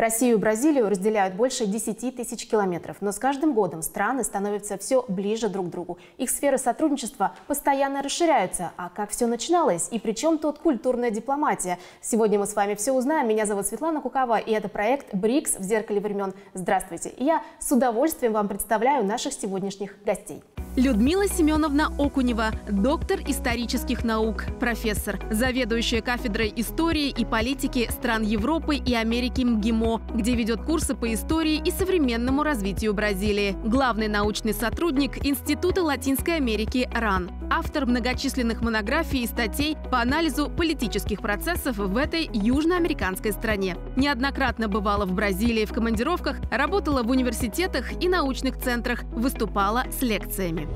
Россию и Бразилию разделяют больше 10 тысяч километров, но с каждым годом страны становятся все ближе друг к другу. Их сферы сотрудничества постоянно расширяются. А как все начиналось и при чем тут культурная дипломатия? Сегодня мы с вами все узнаем. Меня зовут Светлана Кукова и это проект «БРИКС в зеркале времен». Здравствуйте! И я с удовольствием вам представляю наших сегодняшних гостей. Людмила Семеновна Окунева, доктор исторических наук, профессор, заведующая кафедрой истории и политики стран Европы и Америки МГИМО, где ведет курсы по истории и современному развитию Бразилии, главный научный сотрудник Института Латинской Америки РАН, автор многочисленных монографий и статей по анализу политических процессов в этой южноамериканской стране. Неоднократно бывала в Бразилии в командировках, работала в университетах и научных центрах, выступала с лекциями страны.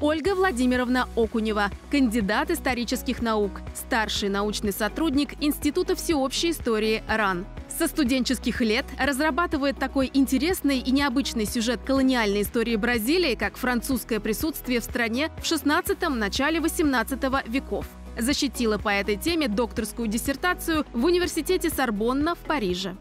Ольга Владимировна Окунева, кандидат исторических наук, старший научный сотрудник Института всеобщей истории РАН. Со студенческих лет разрабатывает такой интересный и необычный сюжет колониальной истории Бразилии, как французское присутствие в стране в 16-м – начале 18 веков. Защитила по этой теме докторскую диссертацию в университете Сорбонна в Париже.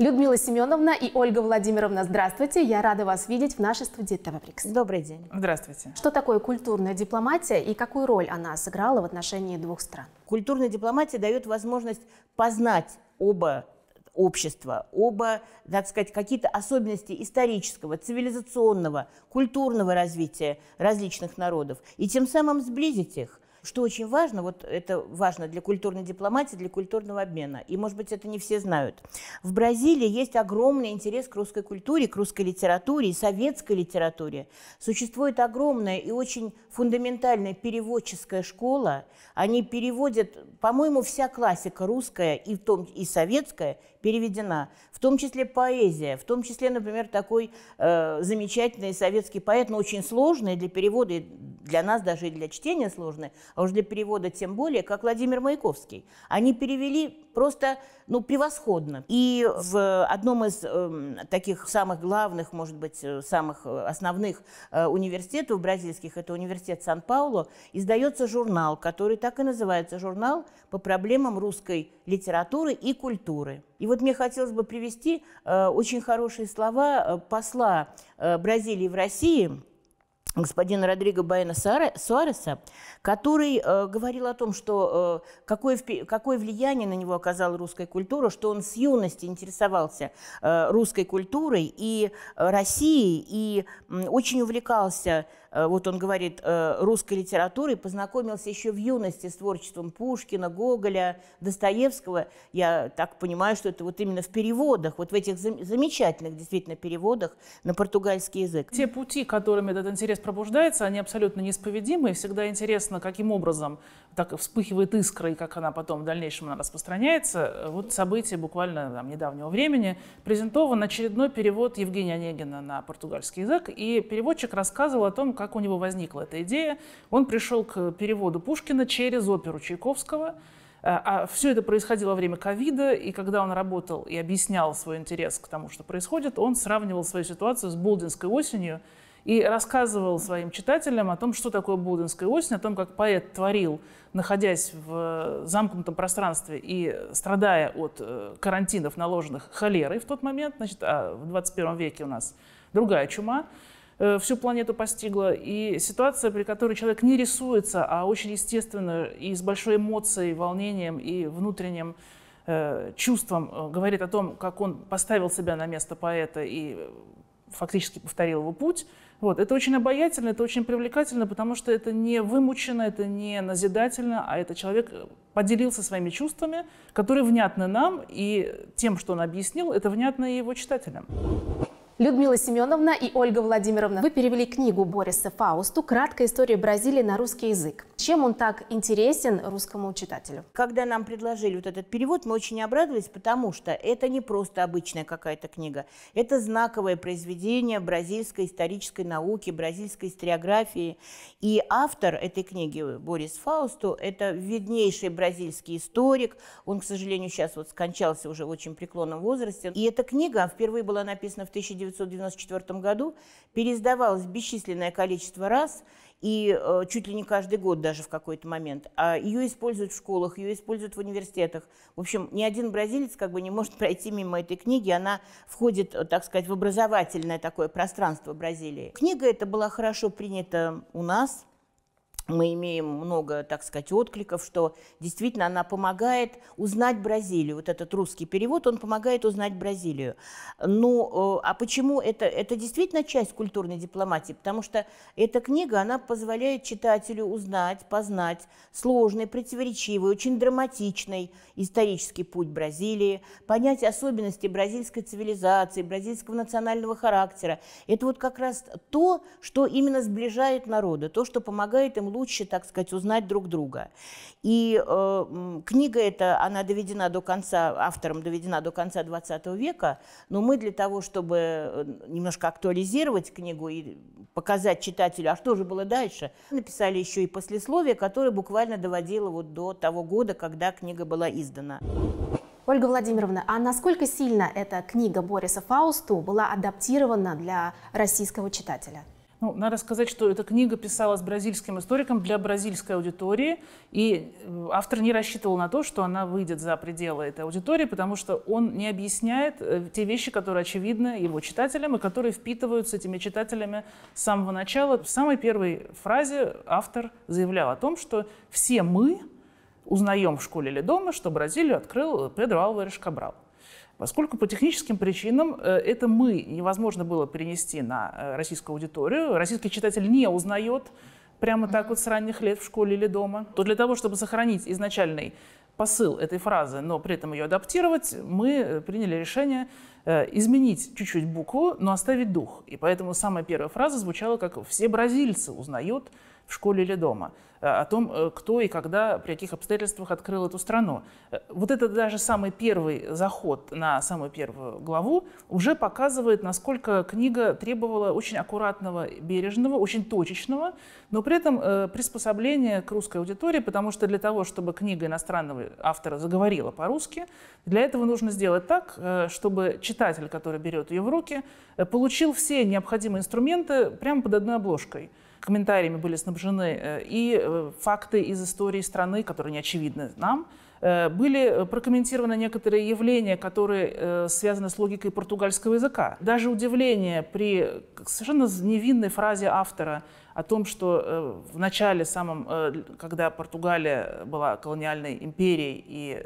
Людмила Семеновна и Ольга Владимировна, здравствуйте. Я рада вас видеть в нашей студии ТВ Добрый день. Здравствуйте. Что такое культурная дипломатия и какую роль она сыграла в отношении двух стран? Культурная дипломатия дает возможность познать оба общества, оба, так сказать, какие-то особенности исторического, цивилизационного, культурного развития различных народов, и тем самым сблизить их что очень важно, вот это важно для культурной дипломатии, для культурного обмена, и, может быть, это не все знают. В Бразилии есть огромный интерес к русской культуре, к русской литературе и советской литературе. Существует огромная и очень фундаментальная переводческая школа. Они переводят, по-моему, вся классика русская и, в том, и советская переведена, в том числе поэзия, в том числе, например, такой э, замечательный советский поэт, но очень сложный для перевода, и для нас даже и для чтения сложный, а уж для перевода тем более, как Владимир Маяковский. Они перевели просто ну, превосходно. И в одном из э, таких самых главных, может быть, э, самых э, основных э, университетов бразильских, это университет Сан-Паулу, издается журнал, который так и называется «Журнал по проблемам русской литературы и культуры». И вот мне хотелось бы привести э, очень хорошие слова э, посла э, Бразилии в России господина Родриго Байна Суареса, который э, говорил о том, что э, какое, какое влияние на него оказала русская культура, что он с юности интересовался э, русской культурой и э, Россией, и э, очень увлекался, э, вот он говорит, э, русской литературой, познакомился еще в юности с творчеством Пушкина, Гоголя, Достоевского. Я так понимаю, что это вот именно в переводах, вот в этих зам замечательных действительно переводах на португальский язык. Те пути, которыми этот интерес интерес пробуждается, они абсолютно неисповедимы, и всегда интересно, каким образом так вспыхивает искра, и как она потом в дальнейшем она распространяется. Э, вот событие буквально там, недавнего времени презентован очередной перевод Евгения Онегина на португальский язык, и переводчик рассказывал о том, как у него возникла эта идея. Он пришел к переводу Пушкина через оперу Чайковского, э, а все это происходило во время ковида, и когда он работал и объяснял свой интерес к тому, что происходит, он сравнивал свою ситуацию с Болдинской осенью и рассказывал своим читателям о том, что такое Буденская осень, о том, как поэт творил, находясь в э, замкнутом пространстве и страдая от э, карантинов, наложенных холерой в тот момент, значит, а в 21 веке у нас другая чума э, всю планету постигла, и ситуация, при которой человек не рисуется, а очень естественно и с большой эмоцией, волнением и внутренним чувством говорит о том, как он поставил себя на место поэта и фактически повторил его путь, вот. Это очень обаятельно, это очень привлекательно, потому что это не вымучено, это не назидательно, а это человек э, поделился своими чувствами, которые внятны нам, и тем, что он объяснил, это внятно и его читателям. Людмила Семеновна и Ольга Владимировна, вы перевели книгу Бориса Фаусту «Краткая история Бразилии на русский язык». Чем он так интересен русскому читателю? Когда нам предложили вот этот перевод, мы очень обрадовались, потому что это не просто обычная какая-то книга. Это знаковое произведение бразильской исторической науки, бразильской историографии. И автор этой книги, Борис Фаусту, это виднейший бразильский историк. Он, к сожалению, сейчас вот скончался уже в очень преклонном возрасте. И эта книга впервые была написана в 1900 1994 году переиздавалось бесчисленное количество раз, и э, чуть ли не каждый год даже в какой-то момент. А ее используют в школах, ее используют в университетах. В общем, ни один бразилец как бы не может пройти мимо этой книги. Она входит, э, так сказать, в образовательное такое пространство Бразилии. Книга эта была хорошо принята у нас – мы имеем много, так сказать, откликов, что действительно она помогает узнать Бразилию. Вот этот русский перевод, он помогает узнать Бразилию. Ну, э, а почему это? Это действительно часть культурной дипломатии, потому что эта книга, она позволяет читателю узнать, познать сложный, противоречивый, очень драматичный исторический путь Бразилии, понять особенности бразильской цивилизации, бразильского национального характера. Это вот как раз то, что именно сближает народы, то, что помогает им лучше лучше, так сказать, узнать друг друга. И э, книга эта, она доведена до конца, автором доведена до конца 20 века, но мы для того, чтобы э, немножко актуализировать книгу и показать читателю, а что же было дальше, написали еще и послесловие, которое буквально доводило вот до того года, когда книга была издана. Ольга Владимировна, а насколько сильно эта книга Бориса Фаусту была адаптирована для российского читателя? Ну, надо сказать, что эта книга писалась бразильским историком для бразильской аудитории, и э, автор не рассчитывал на то, что она выйдет за пределы этой аудитории, потому что он не объясняет э, те вещи, которые очевидны его читателям и которые впитываются этими читателями с самого начала. В самой первой фразе автор заявлял о том, что все мы узнаем в школе или дома, что Бразилию открыл Педро Алвареш Кабрал. Поскольку по техническим причинам э, это мы невозможно было перенести на э, российскую аудиторию, российский читатель не узнает прямо так вот с ранних лет в школе или дома, то для того, чтобы сохранить изначальный посыл этой фразы, но при этом ее адаптировать, мы э, приняли решение изменить чуть-чуть букву, но оставить дух. И поэтому самая первая фраза звучала как «все бразильцы узнают в школе или дома, э, о том, э, кто и когда, при каких обстоятельствах открыл эту страну. Э, вот этот даже самый первый заход на самую первую главу уже показывает, насколько книга требовала очень аккуратного, бережного, очень точечного, но при этом приспособления к русской аудитории, потому что для того, чтобы книга иностранного автора заговорила по-русски, для этого нужно сделать так, чтобы читатель, который берет ее в руки, получил все необходимые инструменты прямо под одной обложкой – комментариями были снабжены э, и э, факты из истории страны, которые не очевидны нам, э, были прокомментированы некоторые явления, которые связаны с логикой португальского языка. Даже удивление при совершенно невинной фразе автора о том, что в начале самом, когда Португалия была колониальной империей и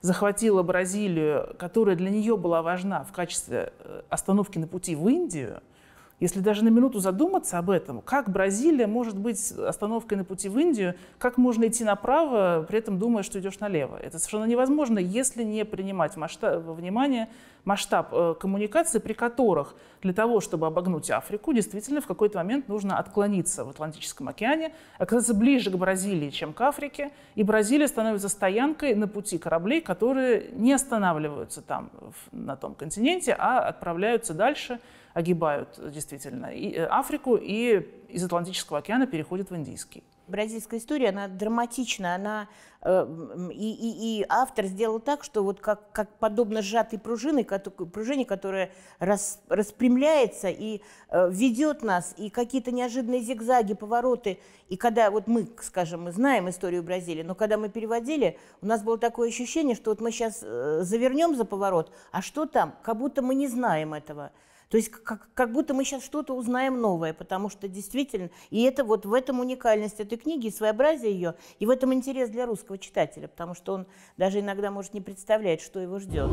захватила Бразилию, которая для нее была важна в качестве остановки на пути в Индию – если даже на минуту задуматься об этом, как Бразилия может быть остановкой на пути в Индию, как можно идти направо, при этом думая, что идешь налево. Это совершенно невозможно, если не принимать масштаб, внимание масштаб э, коммуникаций, при которых для того, чтобы обогнуть Африку, действительно в какой-то момент нужно отклониться в Атлантическом океане, оказаться ближе к Бразилии, чем к Африке, и Бразилия становится стоянкой на пути кораблей, которые не останавливаются там, на том континенте, а отправляются дальше, огибают действительно и э, Африку и из Атлантического океана переходят в Индийский бразильская история, она драматична, она э, и, и, и автор сделал так, что вот как, как подобно сжатой пружине, пружине которая рас, распрямляется и э, ведет нас, и какие-то неожиданные зигзаги, повороты. И когда вот мы, скажем, мы знаем историю Бразилии, но когда мы переводили, у нас было такое ощущение, что вот мы сейчас э, завернем за поворот, а что там, как будто мы не знаем этого. То есть как, как будто мы сейчас что-то узнаем новое, потому что действительно, и это вот в этом уникальность этой книги, и своеобразие ее, и в этом интерес для русского читателя, потому что он даже иногда может не представлять, что его ждет.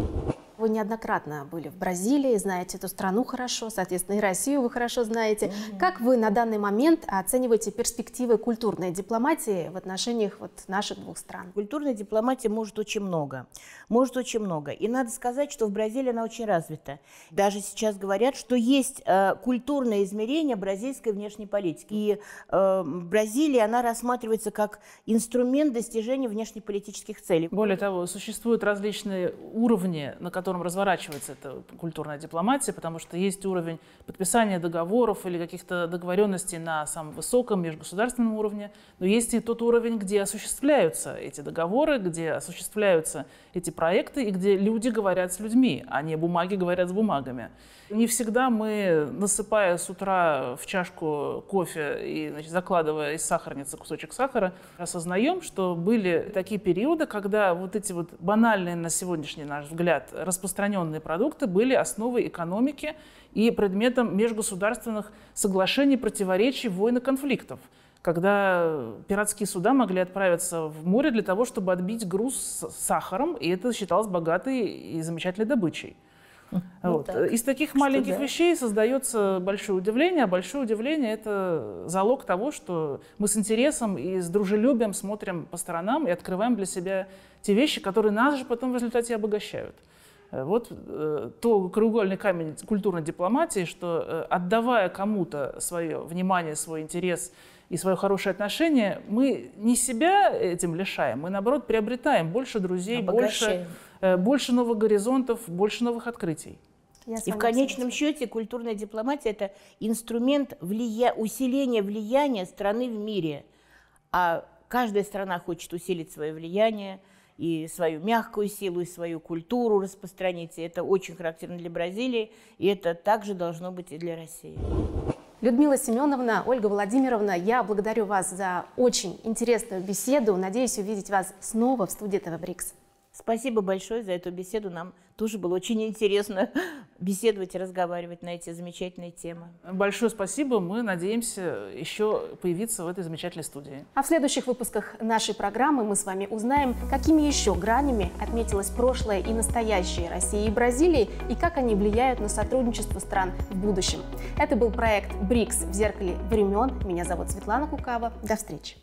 Вы неоднократно были в Бразилии, знаете эту страну хорошо, соответственно, и Россию вы хорошо знаете. Mm-hmm. Как вы на данный момент оцениваете перспективы культурной дипломатии в отношениях вот наших двух стран? Культурная дипломатия может очень много. Может очень много. И надо сказать, что в Бразилии она очень развита. Даже сейчас говорят, что есть э, культурное измерение бразильской внешней политики. И э, Бразилия, она рассматривается как инструмент достижения внешнеполитических целей. Более того, существуют различные уровни, на которых котором разворачивается эта культурная дипломатия, потому что есть уровень подписания договоров или каких-то договоренностей на самом высоком межгосударственном уровне, но есть и тот уровень, где осуществляются эти договоры, где осуществляются эти проекты и где люди говорят с людьми, а не бумаги говорят с бумагами. Не всегда мы, насыпая с утра в чашку кофе и значит, закладывая из сахарницы кусочек сахара, осознаем, что были такие периоды, когда вот эти вот банальные на сегодняшний наш взгляд распространения распространенные продукты были основой экономики и предметом межгосударственных соглашений, противоречий, войн и конфликтов когда пиратские суда могли отправиться в море для того, чтобы отбить груз с сахаром, и это считалось богатой и замечательной добычей. Хм, ну вот. Ну, Из таких что маленьких да. вещей создается большое удивление, а большое удивление это залог того, что мы с интересом и с дружелюбием смотрим по сторонам и открываем для себя те вещи, которые нас же потом в результате обогащают. Э, вот э, то кругольный камень культурной дипломатии, что э, отдавая кому-то свое внимание, свой интерес и свое хорошее отношение, мы не себя этим лишаем, мы наоборот приобретаем больше друзей, Обогащаем. больше, больше новых горизонтов, больше новых открытий. и в конечном счете культурная дипломатия – это инструмент влия... усиления влияния страны в мире. А каждая страна хочет усилить свое влияние – и свою мягкую силу, и свою культуру распространите. Это очень характерно для Бразилии, и это также должно быть и для России. Людмила Семеновна, Ольга Владимировна, я благодарю вас за очень интересную беседу. Надеюсь увидеть вас снова в студии ТВ Брикс. Спасибо большое за эту беседу. Нам тоже было очень интересно беседовать и разговаривать на эти замечательные темы. Большое спасибо. Мы надеемся еще появиться в этой замечательной студии. А в следующих выпусках нашей программы мы с вами узнаем, какими еще гранями отметилось прошлое и настоящее России и Бразилии, и как они влияют на сотрудничество стран в будущем. Это был проект «БРИКС. В зеркале времен». Меня зовут Светлана Кукава. До встречи.